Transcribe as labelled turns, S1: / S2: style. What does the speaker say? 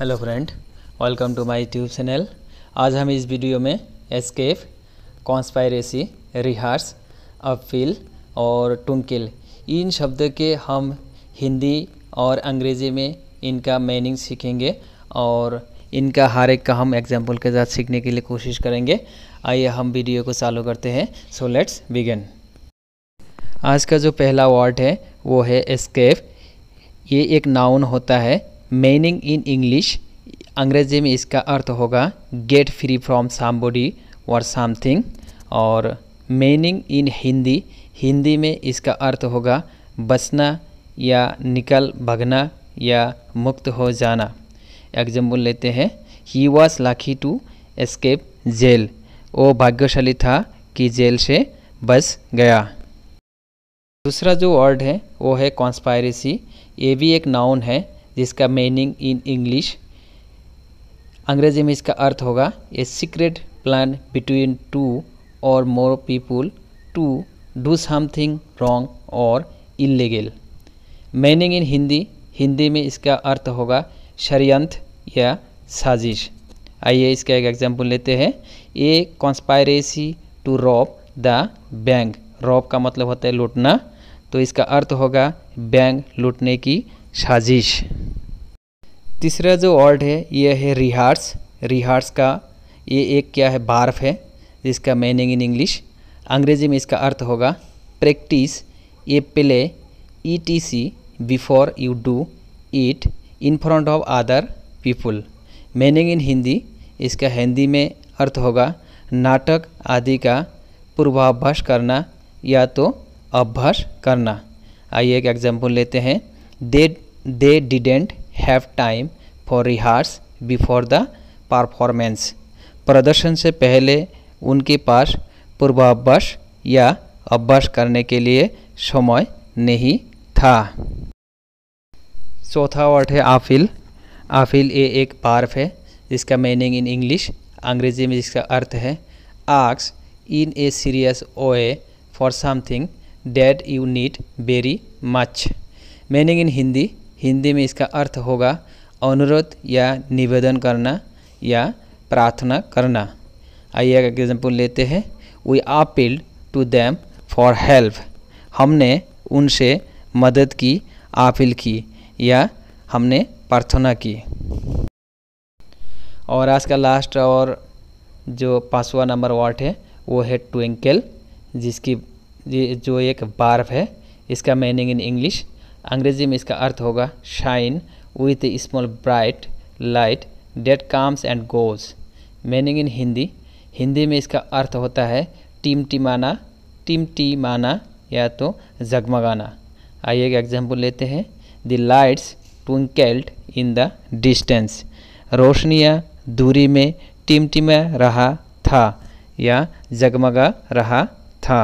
S1: hello friend welcome to my YouTube channel आज हम इस वीडियो में एस्केप कॉन्स्पायरेसी रिहार्स अपील और टुंकिल इन शब्द के हम हिंदी और अंग्रेज़ी में इनका मीनिंग सीखेंगे और इनका हर एक का हम एग्जाम्पल के साथ सीखने के लिए कोशिश करेंगे आइए हम वीडियो को चालू करते हैं सो लेट्स बिगन आज का जो पहला वर्ड है वो है एस्केप ये एक नाउन होता है मीनिंग इन इंग्लिश अंग्रेजी में इसका अर्थ होगा गेट फ्री फ्रॉम सामबोडी और समथिंग और मीनिंग इन हिंदी हिंदी में इसका अर्थ होगा बसना या निकल भगना या मुक्त हो जाना एग्जाम्पल लेते हैं he was lucky to escape jail वो भाग्यशाली था कि जेल से बस गया दूसरा जो वर्ड है वो है कॉन्स्पायरेसी ये भी एक नाउन है जिसका मीनिंग इन इंग्लिश अंग्रेजी में इसका अर्थ होगा a secret plan between two or more people to do something wrong or illegal meaning in Hindi Hindi में इसका अर्थ होगा षडयंत्र या साजिश आइए इसका एक एग्जाम्पल लेते हैं a conspiracy to rob the bank rob का मतलब होता है लूटना तो इसका अर्थ होगा बैंक लूटने की साजिश तीसरा जो वर्ड है ये है रिहार्स रिहार्स का ये एक क्या है बार्फ है जिसका मीनिंग इन इंग्लिश अंग्रेजी में इसका अर्थ होगा practise a play E T C before you do it in front of other people meaning in Hindi इसका हिंदी में अर्थ होगा नाटक आदि का पूर्वाभ्यास करना या तो अभ्यास करना आइए एक एग्जाम्पल लेते हैं they they didn't have time for rehearse before the performance प्रदर्शन से पहले उनके पास पूर्वाभ्यास या अभ्यास करने के लिए समय नहीं था चौथा वर्ड है आफिल आफिल ये एक पार्फ है जिसका मीनिंग इन इंग्लिश अंग्रेजी में जिसका अर्थ है asks in a serious way for something that you need very much meaning in Hindi Hindi में इसका अर्थ होगा अनुरोध या निवेदन करना या प्रार्थना करना आइए एक एग्जाम्पल लेते हैं we appeal to them for help हमने उनसे मदद की अपील की या हमने प्रार्थना की और आज का लास्ट और जो पाँचवा नंबर वर्ड है वो है ट्विंकल जिसकी जो एक बार्फ है इसका मीनिंग इन इंग्लिश अंग्रेजी में इसका अर्थ होगा shine with small bright light that comes and goes meaning in Hindi Hindi में इसका अर्थ होता है टीम टिमाना टीम टिमाना या तो जगमगाना आइए एक एग्जाम्पल लेते हैं the lights twinkled in the distance रोशनियाँ दूरी में टिमटिमा रहा था या जगमगा रहा था